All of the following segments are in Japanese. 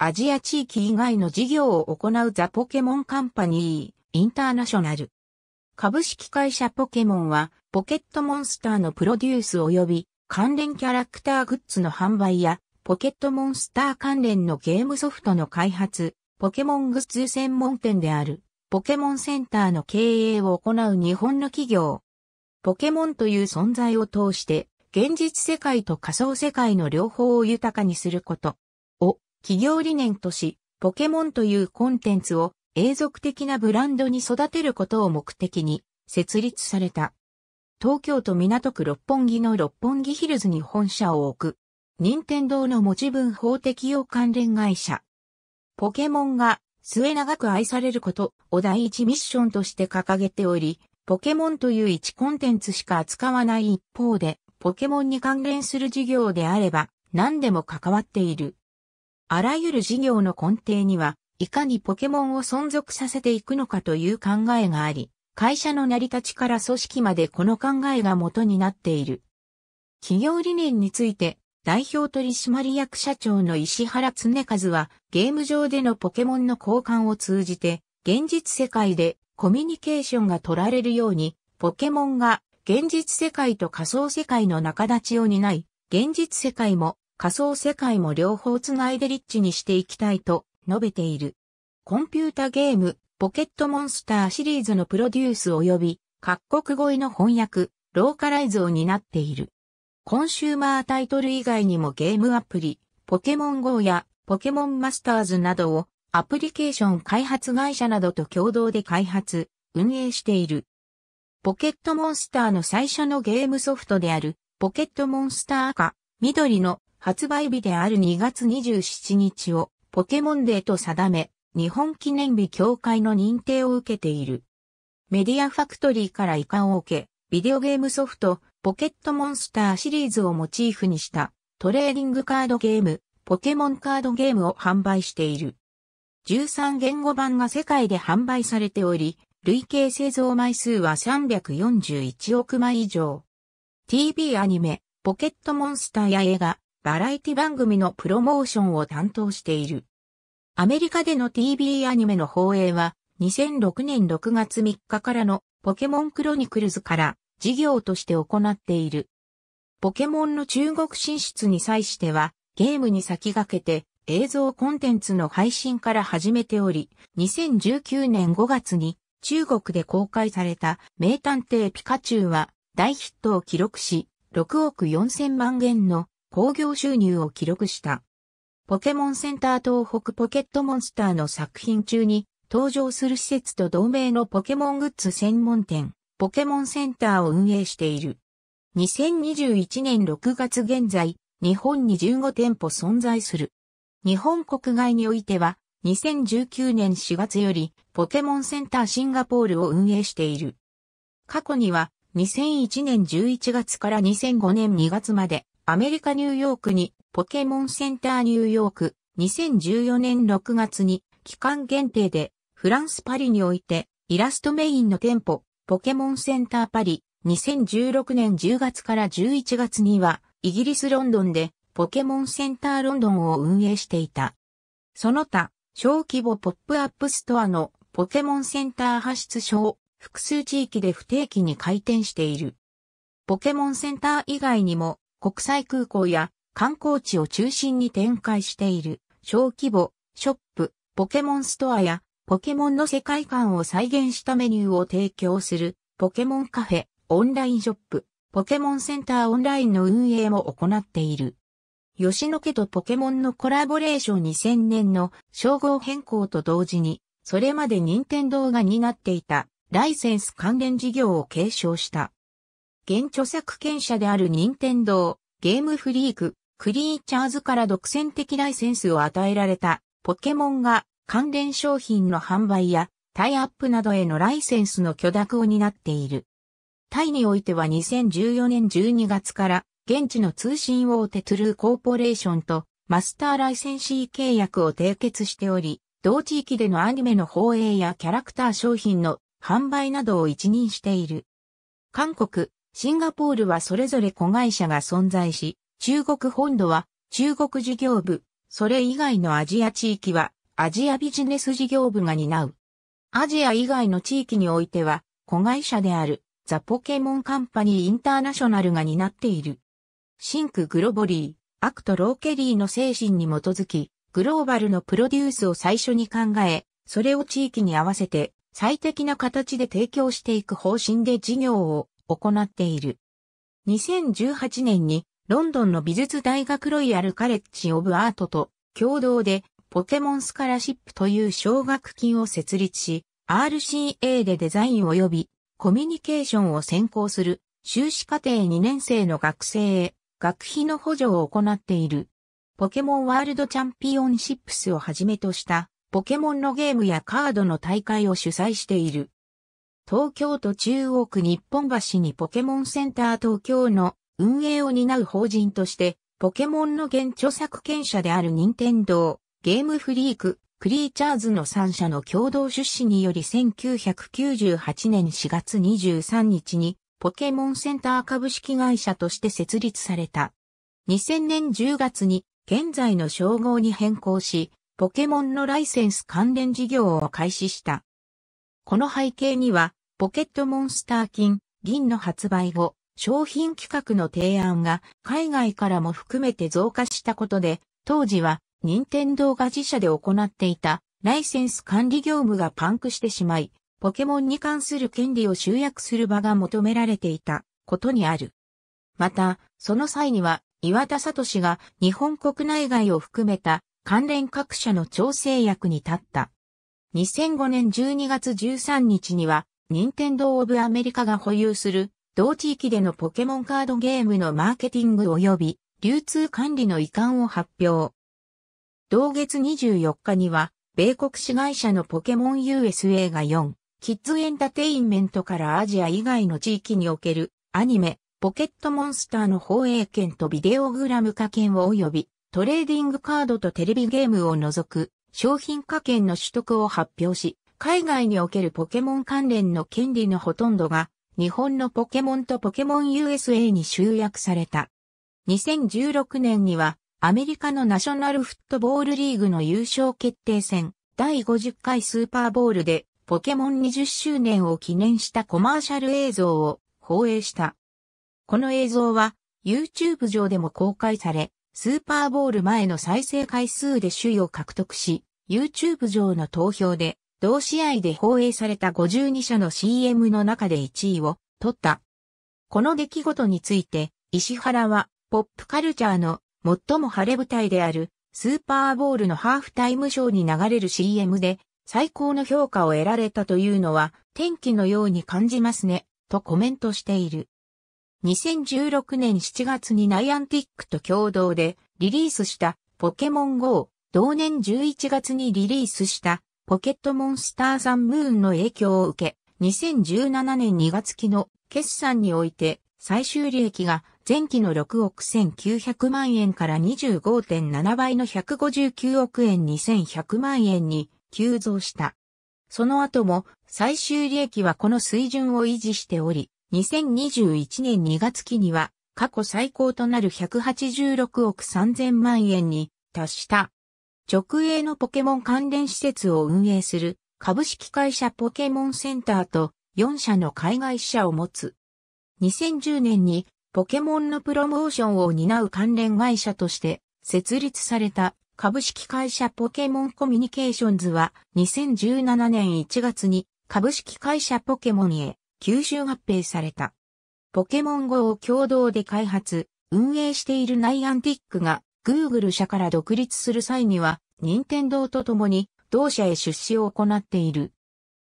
アジア地域以外の事業を行うザ・ポケモンカンパニー、インターナショナル。株式会社ポケモンは、ポケットモンスターのプロデュース及び、関連キャラクターグッズの販売や、ポケットモンスター関連のゲームソフトの開発、ポケモングッズ専門店である、ポケモンセンターの経営を行う日本の企業。ポケモンという存在を通して、現実世界と仮想世界の両方を豊かにすること。企業理念とし、ポケモンというコンテンツを永続的なブランドに育てることを目的に設立された。東京都港区六本木の六本木ヒルズに本社を置く。任天堂の文字文法適用関連会社。ポケモンが末長く愛されることを第一ミッションとして掲げており、ポケモンという一コンテンツしか扱わない一方で、ポケモンに関連する事業であれば何でも関わっている。あらゆる事業の根底には、いかにポケモンを存続させていくのかという考えがあり、会社の成り立ちから組織までこの考えが元になっている。企業理念について、代表取締役社長の石原恒和は、ゲーム上でのポケモンの交換を通じて、現実世界でコミュニケーションが取られるように、ポケモンが現実世界と仮想世界の中立ちを担い、現実世界も仮想世界も両方つないでリッチにしていきたいと述べている。コンピュータゲーム、ポケットモンスターシリーズのプロデュース及び各国語彙の翻訳、ローカライズを担っている。コンシューマータイトル以外にもゲームアプリ、ポケモン GO やポケモンマスターズなどをアプリケーション開発会社などと共同で開発、運営している。ポケットモンスターの最初のゲームソフトである、ポケットモンスター赤、緑の発売日である2月27日をポケモンデーと定め、日本記念日協会の認定を受けている。メディアファクトリーから遺憾を受け、ビデオゲームソフト、ポケットモンスターシリーズをモチーフにしたトレーディングカードゲーム、ポケモンカードゲームを販売している。13言語版が世界で販売されており、累計製造枚数は341億枚以上。TV アニメ、ポケットモンスターや映画、バラエティ番組のプロモーションを担当している。アメリカでの TV アニメの放映は2006年6月3日からのポケモンクロニクルズから事業として行っている。ポケモンの中国進出に際してはゲームに先駆けて映像コンテンツの配信から始めており、2019年5月に中国で公開された名探偵ピカチュウは大ヒットを記録し、6億4000万元の興行収入を記録した。ポケモンセンター東北ポケットモンスターの作品中に登場する施設と同名のポケモングッズ専門店、ポケモンセンターを運営している。2021年6月現在、日本に15店舗存在する。日本国外においては、2019年4月より、ポケモンセンターシンガポールを運営している。過去には、2001年11月から2005年2月まで、アメリカ・ニューヨークにポケモンセンターニューヨーク2014年6月に期間限定でフランス・パリにおいてイラストメインの店舗ポケモンセンターパリ2016年10月から11月にはイギリス・ロンドンでポケモンセンターロンドンを運営していた。その他小規模ポップアップストアのポケモンセンター発出所を複数地域で不定期に開店している。ポケモンセンター以外にも国際空港や観光地を中心に展開している小規模ショップ、ポケモンストアやポケモンの世界観を再現したメニューを提供するポケモンカフェ、オンラインショップ、ポケモンセンターオンラインの運営も行っている。吉野家とポケモンのコラボレーション2000年の称号変更と同時に、それまで任天堂が担っていたライセンス関連事業を継承した。現著作権者である任天堂、ゲームフリーク、クリーチャーズから独占的ライセンスを与えられたポケモンが関連商品の販売やタイアップなどへのライセンスの許諾を担っている。タイにおいては2014年12月から現地の通信大手トゥルーコーポレーションとマスターライセンシー契約を締結しており、同地域でのアニメの放映やキャラクター商品の販売などを一任している。韓国、シンガポールはそれぞれ子会社が存在し、中国本土は中国事業部、それ以外のアジア地域はアジアビジネス事業部が担う。アジア以外の地域においては、子会社であるザ・ポケモンカンパニー・インターナショナルが担っている。シンク・グロボリー、アクト・ローケリーの精神に基づき、グローバルのプロデュースを最初に考え、それを地域に合わせて最適な形で提供していく方針で事業を行っている。2018年にロンドンの美術大学ロイヤルカレッジオブアートと共同でポケモンスカラシップという奨学金を設立し、RCA でデザイン及びコミュニケーションを専攻する修士課程2年生の学生へ学費の補助を行っている。ポケモンワールドチャンピオンシップスをはじめとしたポケモンのゲームやカードの大会を主催している。東京都中央区日本橋にポケモンセンター東京の運営を担う法人として、ポケモンの現著作権者である任天堂、ゲームフリーク、クリーチャーズの3社の共同出資により1998年4月23日にポケモンセンター株式会社として設立された。2000年10月に現在の称号に変更し、ポケモンのライセンス関連事業を開始した。この背景には、ポケットモンスター金、銀の発売後、商品企画の提案が海外からも含めて増加したことで、当時は任天堂が自社で行っていたライセンス管理業務がパンクしてしまい、ポケモンに関する権利を集約する場が求められていたことにある。また、その際には岩田聡が日本国内外を含めた関連各社の調整役に立った。2005年12月13日には任天堂オブアメリカが保有する、同地域でのポケモンカードゲームのマーケティング及び流通管理の遺憾を発表。同月24日には、米国市会社のポケモン USA が4、キッズエンタテインメントからアジア以外の地域におけるアニメ、ポケットモンスターの放映権とビデオグラム化権を及び、トレーディングカードとテレビゲームを除く商品化権の取得を発表し、海外におけるポケモン関連の権利のほとんどが、日本のポケモンとポケモン USA に集約された。2016年には、アメリカのナショナルフットボールリーグの優勝決定戦、第50回スーパーボールで、ポケモン20周年を記念したコマーシャル映像を放映した。この映像は、YouTube 上でも公開され、スーパーボール前の再生回数で首位を獲得し、YouTube 上の投票で同試合で放映された52社の CM の中で1位を取った。この出来事について、石原は、ポップカルチャーの最も晴れ舞台である、スーパーボールのハーフタイムショーに流れる CM で、最高の評価を得られたというのは、天気のように感じますね、とコメントしている。2016年7月にナイアンティックと共同でリリースしたポケモン GO、同年11月にリリースしたポケットモンスターザンムーンの影響を受け、2017年2月期の決算において最終利益が前期の6億1900万円から25.7倍の159億円2100万円に急増した。その後も最終利益はこの水準を維持しており、2021年2月期には過去最高となる186億3000万円に達した。直営のポケモン関連施設を運営する株式会社ポケモンセンターと4社の海外支社を持つ。2010年にポケモンのプロモーションを担う関連会社として設立された株式会社ポケモンコミュニケーションズは2017年1月に株式会社ポケモンへ吸収合併された。ポケモン GO を共同で開発、運営しているナイアンティックが Google 社から独立する際には、任天堂と共に同社へ出資を行っている。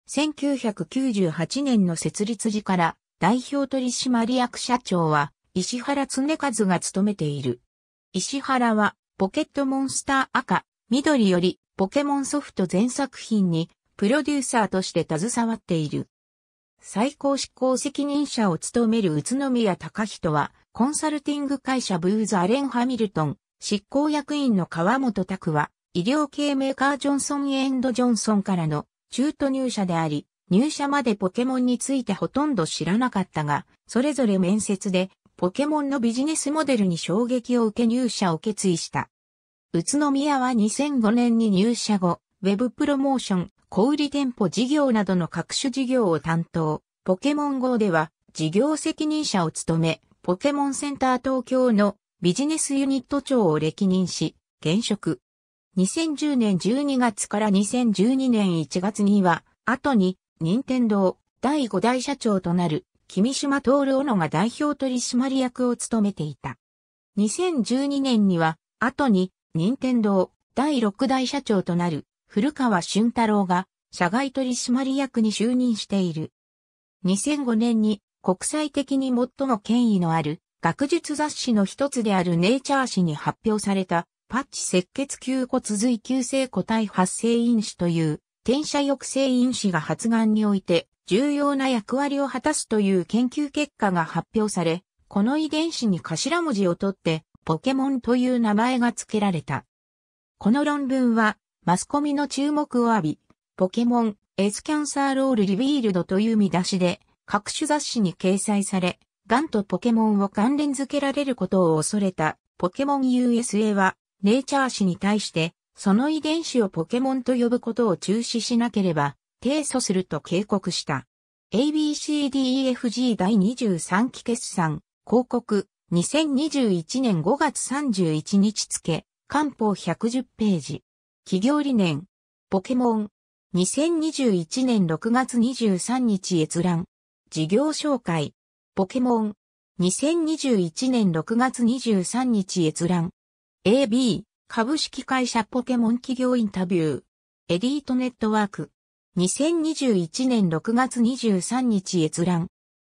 1998年の設立時から代表取締役社長は石原常和が務めている。石原はポケットモンスター赤、緑よりポケモンソフト全作品にプロデューサーとして携わっている。最高執行責任者を務める宇都宮隆人はコンサルティング会社ブーズ・アレン・ハミルトン、執行役員の川本拓は、医療系メーカージョンソン・エンド・ジョンソンからの中途入社であり、入社までポケモンについてほとんど知らなかったが、それぞれ面接でポケモンのビジネスモデルに衝撃を受け入社を決意した。宇都宮は2005年に入社後、ウェブプロモーション、小売店舗事業などの各種事業を担当、ポケモン GO では事業責任者を務め、ポケモンセンター東京のビジネスユニット長を歴任し、現職。2010年12月から2012年1月には、後に、任天堂第5代社長となる、君島徹尾野が代表取締役を務めていた。2012年には、後に、任天堂第6代社長となる、古川俊太郎が、社外取締役に就任している。2005年に、国際的に最も権威のある、学術雑誌の一つであるネイチャー誌に発表された、パッチ赤血球骨髄急性個体発生因子という、転写抑制因子が発がんにおいて重要な役割を果たすという研究結果が発表され、この遺伝子に頭文字を取って、ポケモンという名前が付けられた。この論文は、マスコミの注目を浴び、ポケモン、エスキャンサーロールリビールドという見出しで、各種雑誌に掲載され、ガンとポケモンを関連づけられることを恐れたポケモン USA は、ネイチャー氏に対して、その遺伝子をポケモンと呼ぶことを中止しなければ、提訴すると警告した。ABCDEFG 第23期決算、広告、2021年5月31日付、官報110ページ。企業理念、ポケモン、2021年6月23日閲覧。事業紹介、ポケモン。2021年6月23日閲覧。AB、株式会社ポケモン企業インタビュー。エディートネットワーク。2021年6月23日閲覧。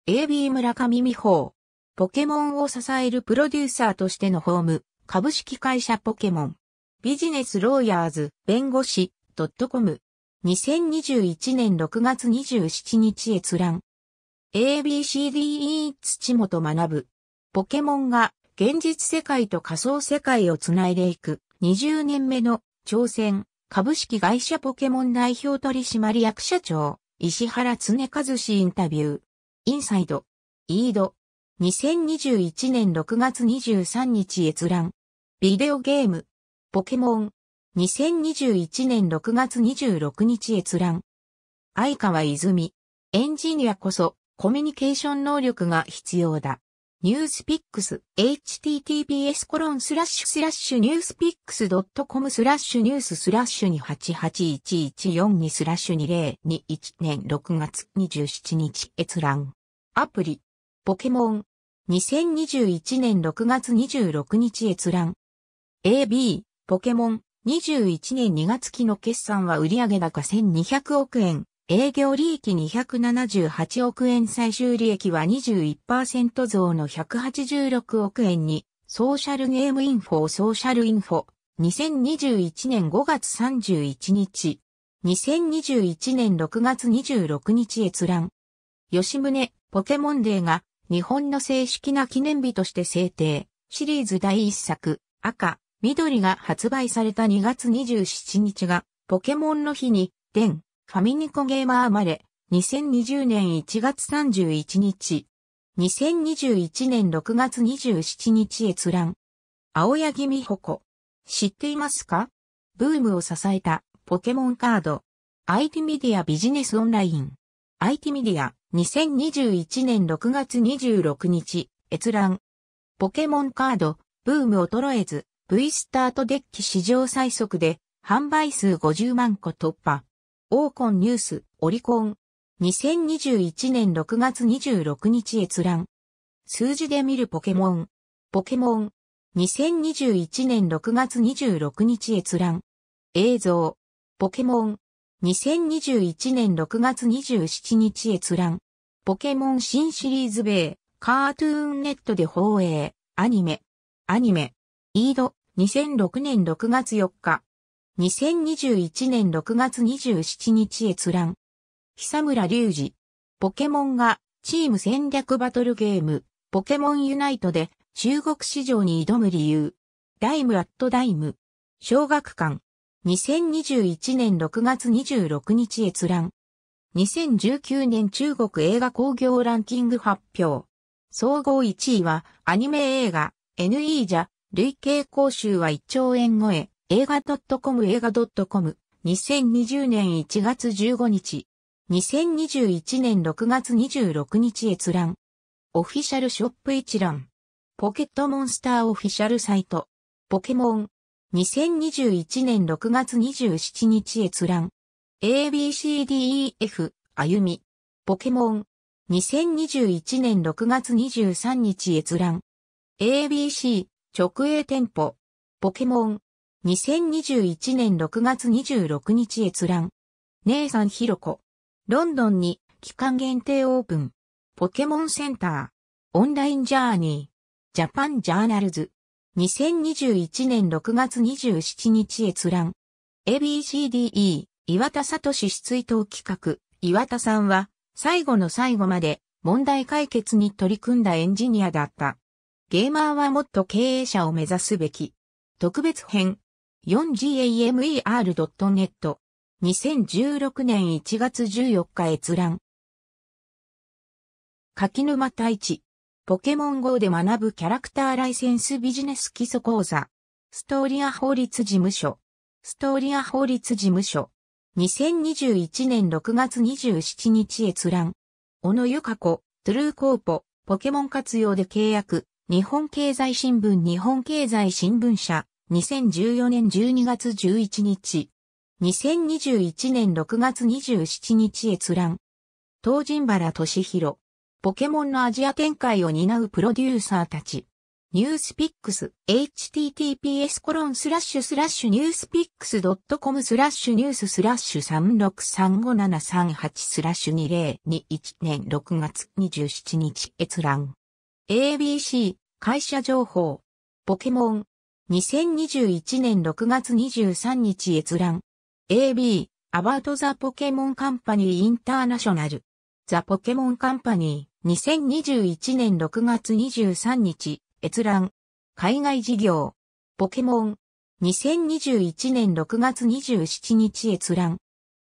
AB 村上美穂。ポケモンを支えるプロデューサーとしてのホーム、株式会社ポケモン。ビジネスローヤーズ、弁護士、ドットコム。2021年6月27日閲覧。ABCDE 土本学ポケモンが現実世界と仮想世界をつないでいく20年目の挑戦株式会社ポケモン代表取締役社長石原常和氏インタビューインサイドイード2021年6月23日閲覧ビデオゲームポケモン2021年6月26日閲覧相川泉エンジニアこそコミュニケーション能力が必要だ。ニュースピックス https コロンスラッシュスラッシュニュースピックス .com スラッシュニューススラッシュに881142スラッシュ2021年6月27日閲覧。アプリ。ポケモン。2021年6月26日閲覧。AB、ポケモン。21年2月期の決算は売上高1200億円。営業利益278億円最終利益は21%増の186億円に、ソーシャルゲームインフォソーシャルインフォ、2021年5月31日、2021年6月26日閲覧。吉宗、ポケモンデーが、日本の正式な記念日として制定、シリーズ第1作、赤、緑が発売された2月27日が、ポケモンの日に、伝、ファミニコゲーマー生まれ、2020年1月31日。2021年6月27日閲覧。青柳美穂子。知っていますかブームを支えたポケモンカード。IT メディアビジネスオンライン。IT メディア2021年6月26日閲覧。ポケモンカード、ブーム衰えず、V スタートデッキ史上最速で販売数50万個突破。オーコンニュース、オリコン。2021年6月26日閲覧。数字で見るポケモン。ポケモン。2021年6月26日閲覧。映像。ポケモン。2021年6月27日閲覧。ポケモン新シリーズ米、カートゥーンネットで放映。アニメ。アニメ。イード。2006年6月4日。2021年6月27日閲覧。久村隆二。ポケモンがチーム戦略バトルゲーム、ポケモンユナイトで中国市場に挑む理由。ダイムアットダイム。小学館。2021年6月26日閲覧。2019年中国映画興行ランキング発表。総合1位はアニメ映画 NE じゃ累計講習は1兆円超え。映画 .com 映画 .com 2020年1月15日2021年6月26日閲覧オフィシャルショップ一覧ポケットモンスターオフィシャルサイトポケモン2021年6月27日閲覧 ABCDEF 歩みポケモン2021年6月23日閲覧 ABC 直営店舗ポケモン2021年6月26日閲覧。姉さんひろこ。ロンドンに期間限定オープン。ポケモンセンター。オンラインジャーニー。ジャパンジャーナルズ。2021年6月27日閲覧。ABCDE、岩田聡出頭企画。岩田さんは、最後の最後まで問題解決に取り組んだエンジニアだった。ゲーマーはもっと経営者を目指すべき。特別編。4gamer.net 2016年1月14日閲覧柿沼太一ポケモン GO で学ぶキャラクターライセンスビジネス基礎講座ストーリア法律事務所ストーリア法律事務所2021年6月27日閲覧小野由香子トゥルーコーポポケモン活用で契約日本経済新聞日本経済新聞社2014年12月11日、2021年6月27日閲覧。東神原俊弘。ポケモンのアジア展開を担うプロデューサーたち。ニュースピックス、https コロンスラッシュスラッシュニュースピックス .com スラッシュニューススラッシュ3635738スラッシュ2021年6月27日閲覧。ABC、会社情報。ポケモン、2021年6月23日閲覧。AB、About the Pokemon Company International。The Pokemon Company、2021年6月23日、閲覧。海外事業。ポケモン。2021年6月27日閲覧。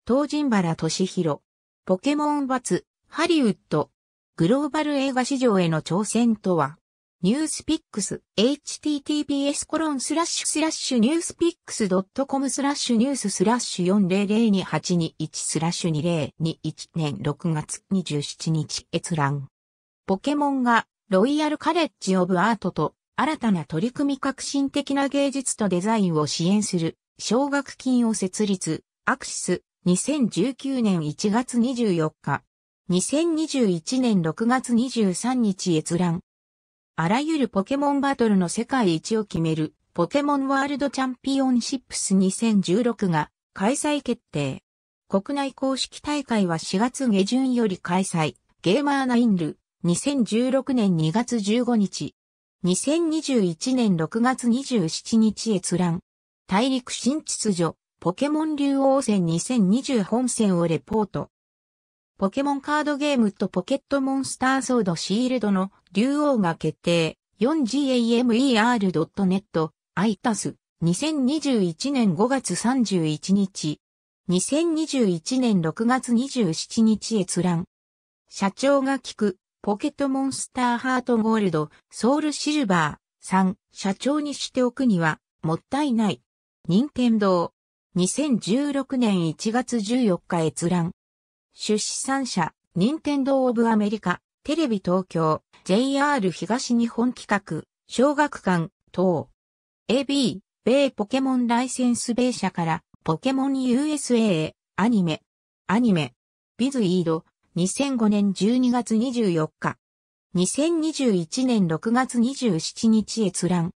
東人原俊弘。ポケモンバツ、ハリウッド。グローバル映画市場への挑戦とはニュースピックス、https コロンスラッシュスラッシュニュースピックス .com スラッシュニューススラッシュ400282スラッシュ2021年6月27日閲覧。ポケモンがロイヤルカレッジオブアートと新たな取り組み革新的な芸術とデザインを支援する奨学金を設立、アクシス2019年1月24日。2021年6月23日閲覧。あらゆるポケモンバトルの世界一を決める、ポケモンワールドチャンピオンシップス2016が開催決定。国内公式大会は4月下旬より開催。ゲーマーナインル、2016年2月15日。2021年6月27日閲覧。大陸新秩序、ポケモン竜王戦2020本戦をレポート。ポケモンカードゲームとポケットモンスターソードシールドの竜王が決定。4gamer.net アイタス2021年5月31日。2021年6月27日閲覧。社長が聞く、ポケットモンスターハートゴールド、ソウルシルバー、3、社長にしておくには、もったいない。任天堂。2016年1月14日閲覧。出資三社、任天堂オブアメリカ、テレビ東京、JR 東日本企画、小学館、等。AB、米ポケモンライセンス米社から、ポケモン USA アニメ、アニメ、ビズイード、2005年12月24日。2021年6月27日閲覧。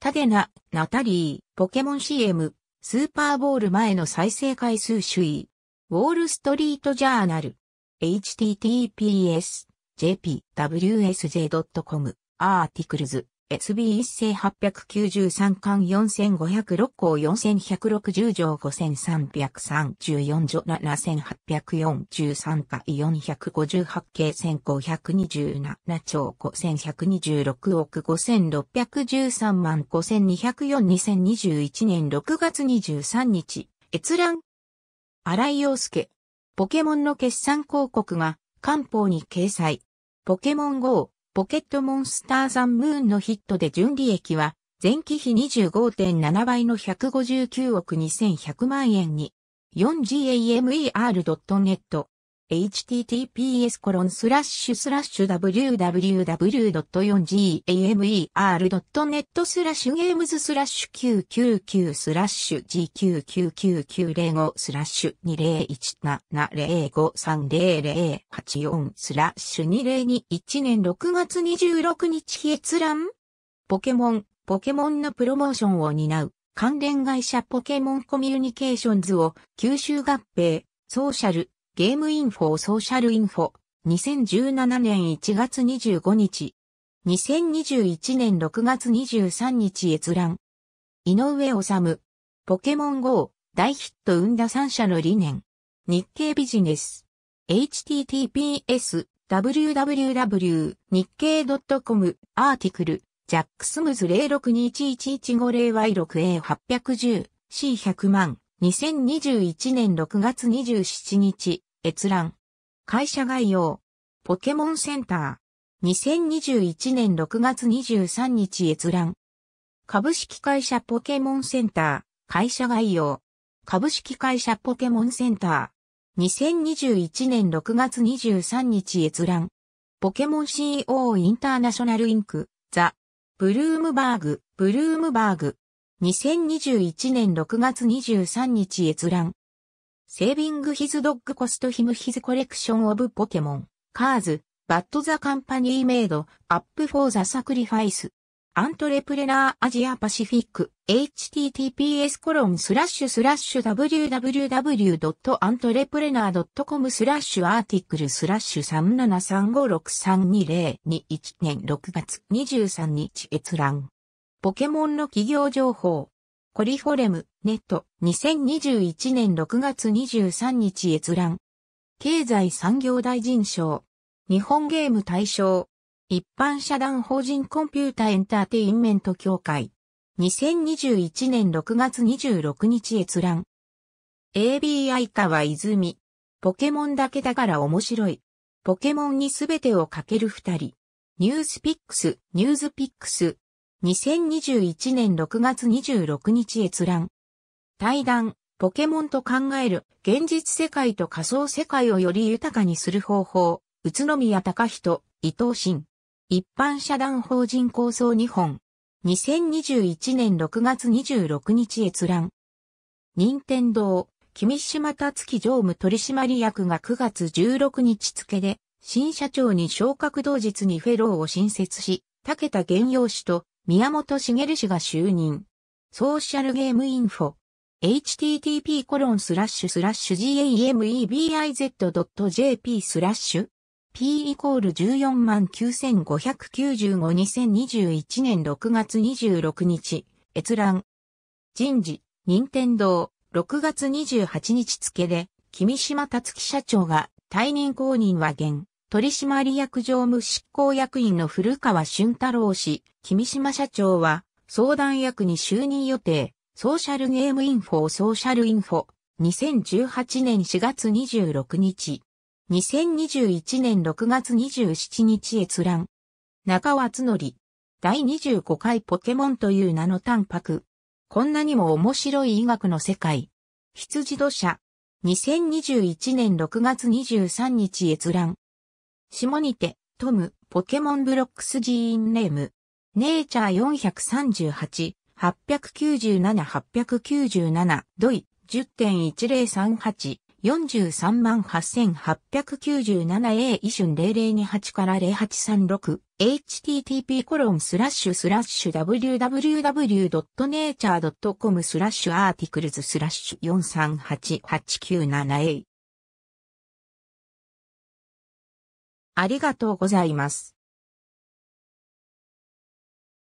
タデナ、ナタリー、ポケモン CM、スーパーボール前の再生回数首位。ウォールストリートジャーナル、https, jpwsj.com、アーティクルズ、SB1893 巻4506項4160条5334条7843回458計1527兆5126億5613万5204 2021年6月23日閲覧荒井陽介。ポケモンの決算広告が官報に掲載。ポケモン GO、ポケットモンスターザンムーンのヒットで純利益は前期比25.7倍の159億2100万円に 4gamer.net https www.4gamer.net スラッシュゲームズスラッシュ999スラッシュ G99990 5スラッシュ2017053008 4スラッシュ2021年6月26日閲覧ポケモン、ポケモンのプロモーションを担う関連会社ポケモンコミュニケーションズを吸収合併、ソーシャル、ゲームインフォソーシャルインフォ、2017年1月25日、2021年6月23日閲覧。井上治、ポケモン GO 大ヒット生んだ3社の理念。日経ビジネス。https www 日経 .com アーティクルジャックスムズ0621115 0y6A810 C100 万2021年6月27日閲覧。会社概要。ポケモンセンター。2021年6月23日閲覧。株式会社ポケモンセンター。会社概要。株式会社ポケモンセンター。2021年6月23日閲覧。ポケモン CO インターナショナルインク。ザ。ブルームバーグ。ブルームバーグ。2021年6月23日閲覧。セービングヒズドッグコストヒムヒズコレクションオブポケモン、カーズ、バッドザカンパニーメイド、アップフォーザサクリファイス。アントレプレナーアジアパシフィック、https コロンスラッシュスラッシュ www.antreprener.com スラッシュアーティクルスラッシュ373563202 1年6月23日閲覧。ポケモンの企業情報。コリフォレム、ネット、2021年6月23日閲覧。経済産業大臣賞。日本ゲーム大賞。一般社団法人コンピュータエンターテインメント協会。2021年6月26日閲覧。ABI 川は泉。ポケモンだけだから面白い。ポケモンにすべてをかける二人。ニュースピックス、ニュースピックス、2021年6月26日閲覧。対談、ポケモンと考える、現実世界と仮想世界をより豊かにする方法、宇都宮隆人、伊藤新。一般社団法人構想日本。2021年6月26日閲覧。任天堂、君島達樹常務取締役が9月16日付で、新社長に昇格同日にフェローを新設し、武田玄洋氏と宮本茂氏が就任。ソーシャルゲームインフォ。http コロンスラッシュスラッシュ gamebiz.jp スラッシュ p イコール149,595-2021年6月26日閲覧人事任天堂6月28日付で君島達樹社長が退任公認は現取締役常務執行役員の古川俊太郎氏君島社長は、相談役に就任予定、ソーシャルゲームインフォソーシャルインフォ、2018年4月26日、2021年6月27日閲覧。中つの則、第25回ポケモンという名のパ白。こんなにも面白い医学の世界。羊土社、2021年6月23日閲覧。下にて、トム、ポケモンブロックス寺院ネーム。ネイチャー438、897、897、ドイ、10.1038、438,897A イシュン0028から0836 http コロンスラッシュスラッシュ www.nature.com スラッシュアーティクルズスラッシュ 438897A ありがとうございます。